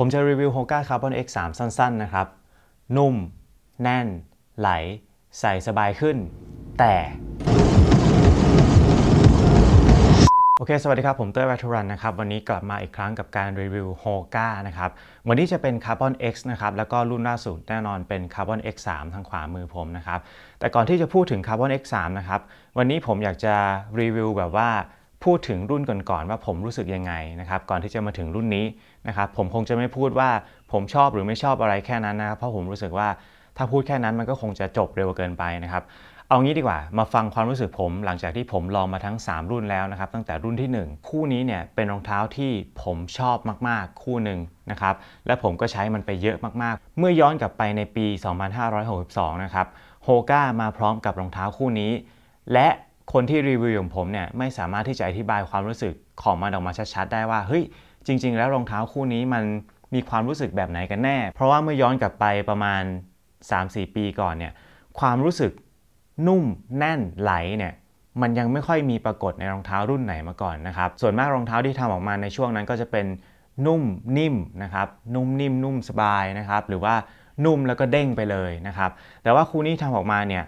ผมจะรีวิวฮ Hoka c a r อ o n X 3สั้นๆนะครับ นุ่ม แน่น ไหล ใส่สบายขึ้น แต่ โอเค สวัสดีครับ ผมเต้ยวัทุรันนะครับ วันนี้กลับมาอีกครั้งกับการรีวิวฮก้านะครับ วันนี้จะเป็นค c a อ b o n X นะครับ แล้วก็รุ่นล่าสุด แน่นอนเป็นค Carbon X 3ทางขวามือผมนะครับ แต่ก่อนที่จะพูดถึงค Carbon X 3นะครับ วันนี้ผมอยากจะรีวิวแบบว่าพูดถึงรุ่นก่อนๆว่าผมรู้สึกยังไงนะครับก่อนที่จะมาถึงรุ่นนี้นะครับผมคงจะไม่พูดว่าผมชอบหรือไม่ชอบอะไรแค่นั้นนะครับเพราะผมรู้สึกว่าถ้าพูดแค่นั้นมันก็คงจะจบเร็วเกินไปนะครับเอางี้ดีกว่ามาฟังความรู้สึกผม หลังจากที่ผมลองมาทั้ง 3 รุ่นแล้วนะครับ ตั้งแต่รุ่นที่ 1 คู่นี้เนี่ยเป็นรองเท้าที่ผมชอบมาก ๆ คู่หนึ่งนะครับและผมก็ใช้มันไปเยอะมากๆเมื่อย้อนกลับไปในปี2562นะครับโฮก้ามาพร้อมกับรองเท้าคู่นี้และคนที่รีวิวอย่างผมเนี่ยไม่สามารถที่จะอธิบายความรู้สึกของมันออกมาชัดๆ ได้ว่า เฮ้ย จริง ๆ แล้วรองเท้าคู่นี้มันมีความรู้สึกแบบไหนกันแน่ เพราะว่าเมื่อย้อนกลับไปประมาณ 3-4 ปีก่อนเนี่ยความรู้สึกนุ่มแน่นไหลเนี่ยมันยังไม่ค่อยมีปรากฏในรองเท้ารุ่นไหนมาก่อนนะครับส่วนมากรองเท้าที่ทำออกมาในช่วงนั้นก็จะเป็นนุ่มนิ่มนะครับนุ่มนิ่มนุ่มสบายนะครับหรือว่านุ่มแล้วก็เด้งไปเลยนะครับแต่ว่าคู่นี้ทำออกมาเนี่ย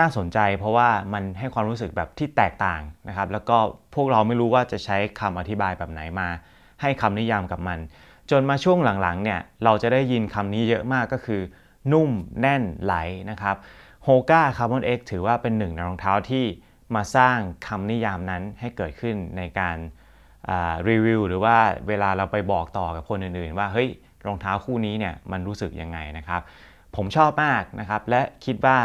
น่าสนใจเพราะว่ามันให้ความรู้สึกแบบที่แตกต่างนะครับแล้วก็พวกเราไม่รู้ว่าจะใช้คำอธิบายแบบไหนมา ให้คำนิยามกับมัน จนมาช่วงหลังๆเนี่ยเราจะได้ยินคำนี้เยอะมากก็คือ นุ่มแน่นไหลนะครับโฮก้าคาร์บอนเอ็กถือว่าเป็นหนึ่งในรองเท้าที่มาสร้างคำนิยามนั้นให้เกิดขึ้นในการรีวิวหรือว่าเวลาเราไปบอกต่อกับคนอื่นๆ ว่าเฮ้ยรองเท้าคู่นี้เนี่ยมันรู้สึกยังไงนะครับผมชอบมากนะครับและคิดว่า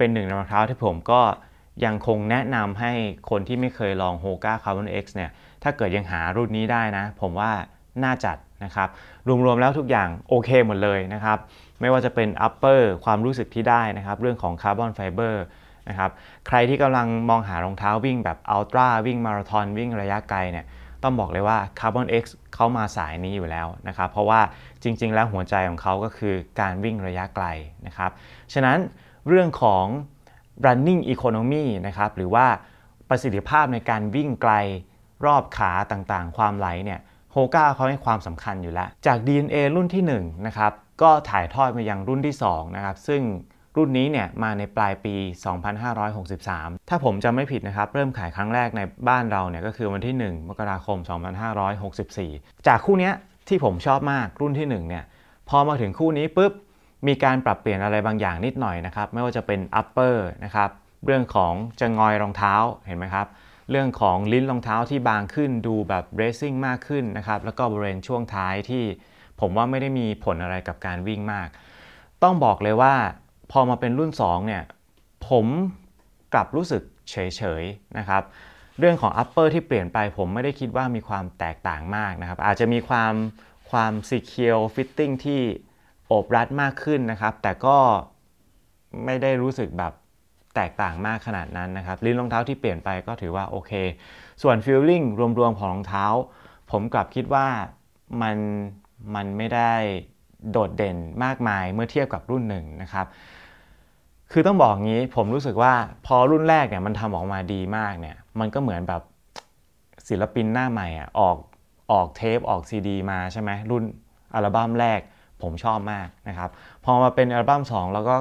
เป็นหนึ่งในรองเท้าที่ผมก็ยังคงแนะนำให้คนที่ไม่เคยลอง Hoka Carbon X เนี่ยถ้าเกิดยังหารุ่นนี้ได้นะ ผมว่าน่าจัดนะครับรวมๆแล้วทุกอย่างโอเคหมดเลยนะครับไม่ว่าจะเป็น upper ความรู้สึกที่ได้นะครับเรื่องของคาร์บอนไฟเบอร์นะครับใครที่กำลังมองหารองเท้าวิ่งแบบอัลตร้าวิ่งมาราธอนวิ่งระยะไกลเนี่ยต้องบอกเลยว่า Carbon X เข้ามาสายนี้อยู่แล้วนะครับเพราะว่าจริงๆแล้วหัวใจของเขาก็คือการวิ่งระยะไกลนะครับฉะนั้นเรื่องของ running economy นะครับ หรือว่าประสิทธิภาพในการวิ่งไกลรอบขาต่างๆ ความไหลเนี่ยโฮก้าเขาให้ความสำคัญอยู่แล้ว จาก DNA รุ่นที่1นะครับ ก็ถ่ายทอดมายังรุ่นที่2นะครับ ซึ่งรุ่นนี้เนี่ยมาในปลายปี 2563 ถ้าผมจำไม่ผิดนะครับ เริ่มขายครั้งแรกในบ้านเราเนี่ยก็คือวันที่ 1 มกราคม 2564 จากคู่นี้ที่ผมชอบมากรุ่นที่1เนี่ย พอมาถึงคู่นี้ปุ๊บมีการปรับเปลี่ยนอะไรบางอย่างนิดหน่อยนะครับ ไม่ว่าจะเป็นอัปเปอร์นะครับเรื่องของจะงอยรองเท้าเห็นไหมครับ เรื่องของลิ้นรองเท้าที่บางขึ้นดูแบบเรสซิ่งมากขึ้นนะครับแล้วก็บริเวณช่วงท้ายที่ผมว่าไม่ได้มีผลอะไรกับการวิ่งมาก ต้องบอกเลยว่าพอมาเป็นรุ่น 2 เนี่ย ผมกลับรู้สึกเฉยๆนะครับเรื่องของอัปเปอร์ที่เปลี่ยนไปผมไม่ได้คิดว่ามีความแตกต่างมากนะครับอาจจะมีความความซีเคียวฟิตติ้งที่โอบรัดมากขึ้นนะครับ แต่ก็ไม่ได้รู้สึกแบบแตกต่างมากขนาดนั้นนะครับ ลิ้นรองเท้าที่เปลี่ยนไปก็ถือว่าโอเค ส่วนฟิลลิ่งรวมๆของรองเท้า ผมกลับคิดว่ามันมันไม่ได้โดดเด่นมากมายเมื่อเทียบกับรุ่นหนึ่งนะครับ คือต้องบอกงี้ผมรู้สึกว่าพอรุ่นแรกเนี่ยมันทำออกมาดีมากเนี่ยมันก็เหมือนแบบศิลปินหน้าใหม่อ่ะออกออกเทปออกซีดีมาใช่ไหมรุ่นอัลบั้มแรกผมชอบมากนะครับพอมาเป็นอัลบั้ม 2 แล้วก็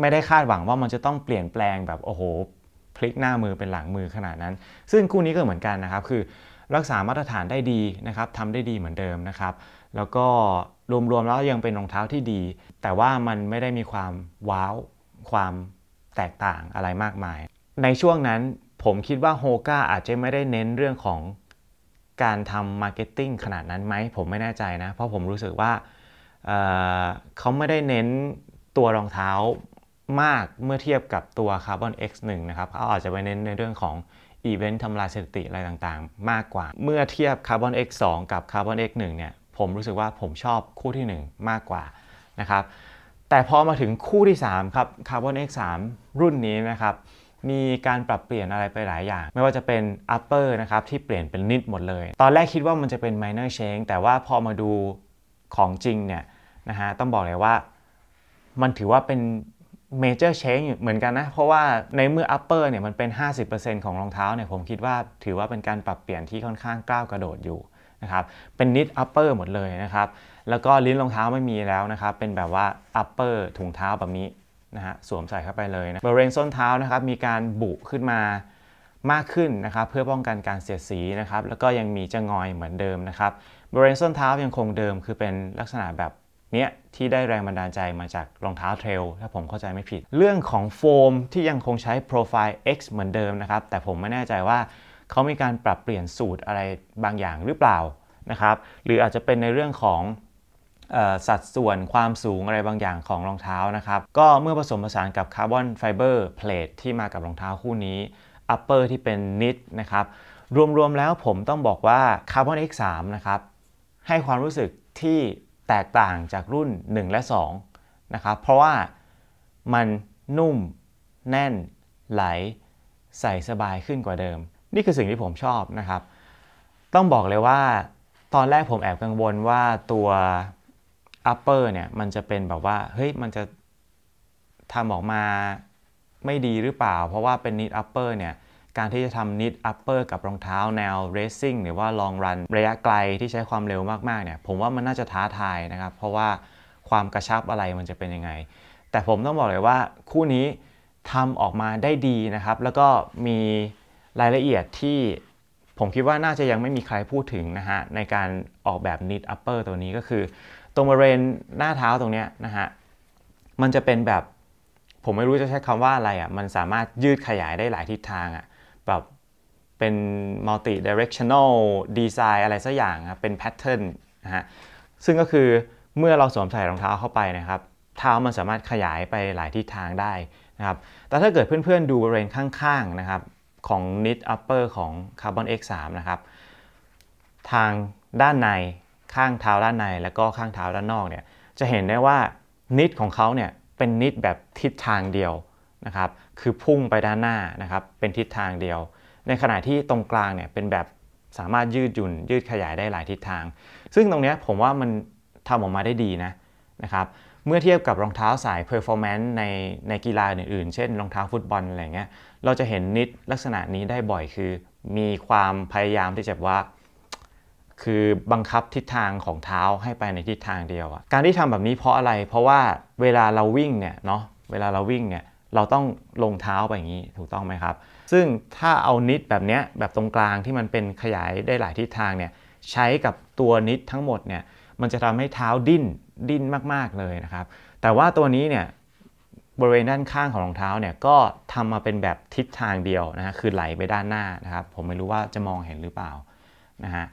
ไม่ได้คาดหวังว่ามันจะต้องเปลี่ยนแปลงแบบโอ้โหพลิกหน้ามือเป็นหลังมือขนาดนั้น ซึ่งคู่นี้ก็เหมือนกันนะครับคือรักษามาตรฐานได้ดีนะครับทำได้ดีเหมือนเดิมนะครับ แล้วก็รวมๆแล้วยังเป็นรองเท้าที่ดี แต่ว่ามันไม่ได้มีความว้าวความแตกต่างอะไรมากมาย ในช่วงนั้นผมคิดว่าโฮก้าอาจจะไม่ได้เน้นเรื่องของการทำมาร์เก็ตติ้งขนาดนั้นไหม ผมไม่แน่ใจนะ เพราะผมรู้สึกว่าเเขาไม่ได้เน้นตัวรองเท้ามากเมื่อเทียบกับตัว Carbon X1 นะครับเขาอาจจะไปเน้นในเรื่องของ อีเวนต์ทำลายสถิติอะไรต่างๆ มากกว่า เมื่อเทียบ Carbon X2 กับ Carbon X1 เนี่ยผมรู้สึกว่าผมชอบคู่ที่ 1 มากกว่านะครับ แต่พอมาถึงคู่ที่ 3 ครับ Carbon X3 รุ่นนี้นะครับมีการปรับเปลี่ยนอะไรไปหลายอย่าง ไม่ว่าจะเป็น upper นะครับที่เปลี่ยนเป็นนิดหมดเลยตอนแรกคิดว่ามันจะเป็น minor change แต่ว่าพอมาดูของจริงเนี่ยนะฮะต้องบอกเลยว่า มันถือว่าเป็น major change เหมือนกันนะเพราะว่าในเมื่อ upper เนี่ยมันเป็น 50%ของรองเท้าเนี่ยผมคิดว่าถือว่าเป็นการปรับเปลี่ยนที่ค่อนข้างก้าวกระโดดอยู่นะครับเป็นนิด upper หมดเลยนะครับแล้วก็ลิ้นรองเท้าไม่มีแล้วนะครับเป็นแบบว่า upper ถุงเท้าแบบนี้นะฮะสวมใส่เข้าไปเลยนะบริเวณส้นเท้านะครับมีการบุขึ้นมามากขึ้นนะครับเพื่อป้องกันการเสียดสีนะครับแล้วก็ยังมีจะงอยเหมือนเดิมนะครับบริเวณส้นเท้ายังคงเดิมคือเป็นลักษณะแบบเนี้ยที่ได้แรงบันดาลใจมาจากรองเท้าเทรลถ้าผมเข้าใจไม่ผิดเรื่องของโฟมที่ยังคงใช้โปรไฟล์ X เหมือนเดิมนะครับแต่ผมไม่แน่ใจว่าเขามีการปรับเปลี่ยนสูตรอะไรบางอย่างหรือเปล่านะครับหรืออาจจะเป็นในเรื่องของสัดส่วนความสูงอะไรบางอย่างของรองเท้านะครับ ก็เมื่อผสมผสานกับคาร์บอนไฟเบอร์เพลทที่มากับรองเท้าคู่นี้ อัปเปอร์ที่เป็นนิดนะครับ รวมๆ แล้วผมต้องบอกว่าคาร์บอน X3 นะครับ ให้ความรู้สึกที่แตกต่างจากรุ่น 1 และ2นะครับ เพราะว่ามันนุ่มแน่นไหลใส่สบายขึ้นกว่าเดิม นี่คือสิ่งที่ผมชอบนะครับ ต้องบอกเลยว่าตอนแรกผมแอบกังวลว่าตัว upper เนี่ยมันจะเป็นแบบว่าเฮ้ยมันจะทำออกมาไม่ดีหรือเปล่า เพราะว่าเป็น knit upper เนี่ยการที่จะทำ knit upper กับรองเท้าแนว racing หรือว่า long run ระยะไกลที่ใช้ความเร็วมากๆเนี่ยผมว่ามันน่าจะท้าทายนะครับเพราะว่าความกระชับอะไรมันจะเป็นยังไง แต่ผมต้องบอกเลยว่าคู่นี้ทำออกมาได้ดีนะครับแล้วก็มีรายละเอียดที่ผมคิดว่าน่าจะยังไม่มีใครพูดถึงนะฮะในการออกแบบ knit upper ตัวนี้ก็คือตรงบริเวณหน้าเท้าตรงนี้นะฮะมันจะเป็นแบบ ผมไม่รู้จะใช้คำว่าอะไรอะ่ะมันสามารถยืดขยายได้หลายทิศทางอะ่ะแบบเป็น multi directional design อะไรสักอย่างครับเป็น pattern นะฮะซึ่งก็คือเมื่อเราสวมใส่รองเท้าเข้าไปนะครับเท้ามันสามารถขยายไปหลายทิศทางได้นะครับแต่ถ้าเกิดเพื่อนๆดูบริเวณข้างๆนะครับของ knit upper ของ carbon x 3นะครับทางด้านในข้างเท้าด้านในแล้วก็ข้างเท้าด้านนอกเนี่ยจะเห็นได้ว่านิดของเขาเนี่ยเป็นนิดแบบทิศทางเดียวนะครับคือพุ่งไปด้านหน้านะครับเป็นทิศทางเดียว ในขณะที่ตรงกลางเนี่ยเป็นแบบสามารถยืดหยุ่นยืดขยายได้หลายทิศทาง ซึ่งตรงนี้ผมว่ามันทำออกมาได้ดีนะนะครับเมื่อเทียบกับรองเท้าสาย performance ในในกีฬาอื่นๆ เช่นรองเท้าฟุตบอลอะไรเงี้ยเราจะเห็นนิดลักษณะนี้ได้บ่อยคือ มีความพยายามที่จะว่าคือบังคับทิศทางของเท้าให้ไปในทิศทางเดียวอะการที่ทำแบบนี้เพราะอะไรเพราะว่าเวลาเราวิ่งเนี่ยเนาะ เวลาเราวิ่งเนี่ยเราต้องลงเท้าไปอย่างนี้ถูกต้องไหมครับ ซึ่งถ้าเอานิดแบบเนี้ยแบบตรงกลางที่มันเป็นขยายได้หลายทิศทางเนี่ยใช้กับตัวนิดทั้งหมดเนี่ยมันจะทำให้เท้าดิ้นดิ้นมากๆเลยนะครับ แต่ว่าตัวนี้เนี่ยบริเวณด้านข้างของรองเท้าเนี่ยก็ทำมาเป็นแบบทิศทางเดียวนะฮะคือไหลไปด้านหน้านะครับผมไม่รู้ว่าจะมองเห็นหรือเปล่านะฮะ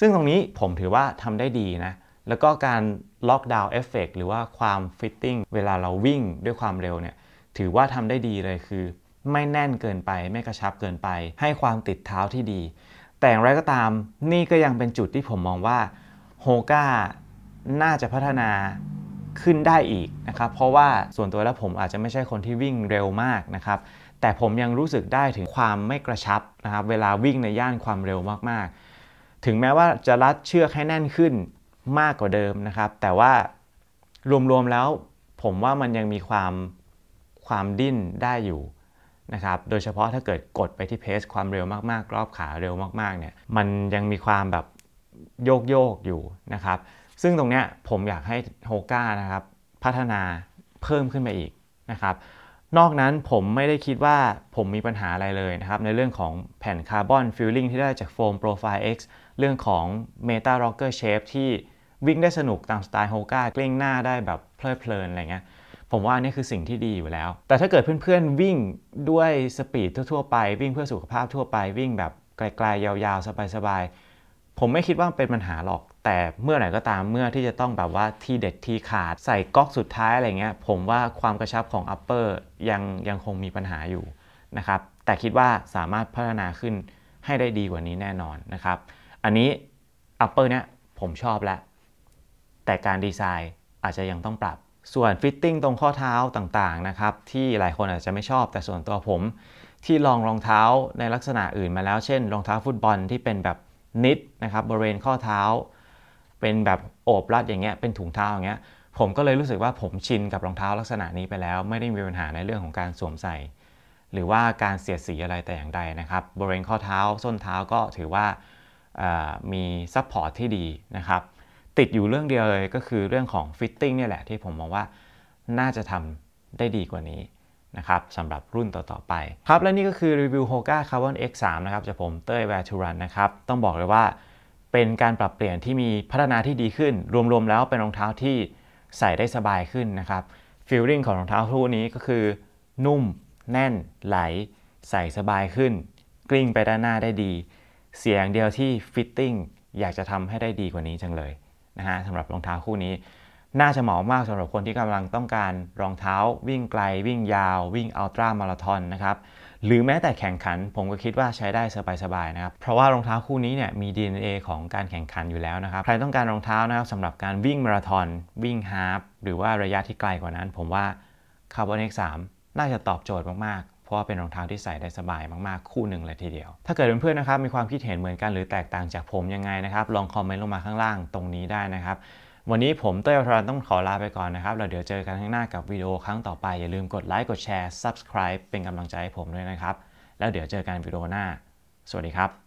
ซึ่งตรงนี้ผมถือว่าทำได้ดีนะ แล้วก็การล็อกดาวน์เอฟเฟกหรือว่าความฟิตติ้งเวลาเราวิ่งด้วยความเร็วเนี่ย ถือว่าทำได้ดีเลยคือ ไม่แน่นเกินไป ไม่กระชับเกินไป ให้ความติดเท้าที่ดี แต่อย่างไรก็ตามนี่ก็ยังเป็นจุดที่ผมมองว่าโฮก้าน่าจะพัฒนาขึ้นได้อีกนะครับ เพราะว่าส่วนตัวแล้วผมอาจจะไม่ใช่คนที่วิ่งเร็วมากนะครับแต่ผมยังรู้สึกได้ถึงความไม่กระชับนะครับเวลาวิ่งในย่านความเร็วมากๆถึงแม้ว่าจะรัดเชือกให้แน่นขึ้นมากกว่าเดิมนะครับ แต่ว่ารวมๆแล้วผมว่ามันยังมีความความดิ้นได้อยู่นะครับ โดยเฉพาะถ้าเกิดกดไปที่เพสความเร็วมากๆรอบขาเร็วมากๆเนี่ย มันยังมีความแบบโยกโยกอยู่นะครับ ซึ่งตรงเนี้ยผมอยากให้โฮก้านะครับพัฒนาเพิ่มขึ้นไปอีกนะครับ นอกนั้นผมไม่ได้คิดว่าผมมีปัญหาอะไรเลยนะครับ ในเรื่องของแผ่นคาร์บอนฟิลลิ่งที่ได้จากโฟมโปรไฟล์ X เรื่องของ Meta Rocker Shape ที่วิ่งได้สนุกตามสไตล์โฮก้ากลิ้งหน้าได้แบบเพลิดเพลินอะไรเงี้ย ผมว่านี่คือสิ่งที่ดีอยู่แล้ว แต่ถ้าเกิดเพื่อนๆวิ่งด้วยสปีดทั่ว ๆ ไป วิ่งเพื่อสุขภาพทั่วไปวิ่งแบบไกลๆยาวๆ สบายๆ ผมไม่คิดว่าเป็นปัญหาหรอก แต่เมื่อไหร่ก็ตามเมื่อที่จะต้องแบบว่าทีเด็ดทีขาดใส่ก๊อกสุดท้ายอะไรเงี้ย ผมว่าความกระชับของอัปเปอร์ยังยังคงมีปัญหาอยู่นะครับ แต่คิดว่าสามารถพัฒนาขึ้นให้ได้ดีกว่านี้แน่นอนนะครับอันนี้ upper เนี่ยผมชอบแล้วแต่การดีไซน์อาจจะยังต้องปรับส่วนฟิตติ้งตรงข้อเท้าต่างๆนะครับที่หลายคนอาจจะไม่ชอบ แต่ส่วนตัวผมที่ลองรองเท้าในลักษณะอื่นมาแล้วเช่นรองเท้าฟุตบอลที่เป็นแบบนิดนะครับบริเวณข้อเท้า เป็นแบบโอบรัดอย่างเงี้ยเป็นถุงเท้าอย่างเงี้ยผมก็เลยรู้สึกว่าผมชินกับรองเท้าลักษณะนี้ไปแล้วไม่ได้มีปัญหาในเรื่องของการสวมใส่ หรือว่าการเสียดสีอะไรแต่อย่างใดนะครับ บริเวณข้อเท้าส้นเท้าก็ถือว่ามีซัพพอร์ตที่ดีนะครับ ติดอยู่เรื่องเดียวเลยก็คือเรื่องของฟิตติ้งนี่แหละที่ผมมองว่าน่าจะทำได้ดีกว่านี้นะครับสำหรับรุ่นต่อ ๆ ไป ครับและนี่ก็คือรีวิว Hoka Carbon X3 นะครับ จากผมเต้ยแวร์ทูรันนะครับ ต้องบอกเลยว่าเป็นการปรับเปลี่ยนที่มีพัฒนาที่ดีขึ้น รวม ๆ แล้วเป็นรองเท้าที่ใส่ได้สบายขึ้นนะครับฟีลลิ่งของรองเท้าคู่นี้ก็คือ นุ่ม แน่นไหล ใส่สบายขึ้น กลิ้งไปด้านหน้าได้ดีเสียงเดียวที่ฟิตติ้งอยากจะทำให้ได้ดีกว่านี้จังเลยนะฮะสำหรับรองเท้าคู่นี้ น่าจะเหมาะมากสำหรับคนที่กำลังต้องการรองเท้าวิ่งไกล วิ่งยาว วิ่งอัลตร้ามาราธอนนะครับหรือแม้แต่แข่งขันผมก็คิดว่าใช้ได้สบายๆนะครับเพราะว่ารองเท้าคู่นี้เนี่ยมี DNA ของการแข่งขันอยู่แล้วนะครับใครต้องการรองเท้านะครับสำหรับการวิ่งมาราธอนวิ่งฮาฟหรือว่าระยะที่ไกลกว่านั้นผมว่า c a r b o n x 3น่าจะตอบโจทย์มากเพราะว่าเป็นรองเท้าที่ใส่ได้สบายมาก ๆ คู่หนึ่งเลยทีเดียว ถ้าเกิดเพื่อนๆนะครับ มีความคิดเห็นเหมือนกันหรือแตกต่างจากผมยังไงนะครับ ลองคอมเมนต์ลงมาข้างล่างตรงนี้ได้นะครับ วันนี้ผมเต้ยพรันต้องขอลาไปก่อนนะครับเราเดี๋ยวเจอกันข้างหน้ากับวิดีโอครั้งต่อไปอย่าลืมกดไลค์กดแชร์ subscribe เป็นกำลังใจให้ผมด้วยนะครับแล้วเดี๋ยวเจอกันวิดีโอหน้า สวัสดีครับ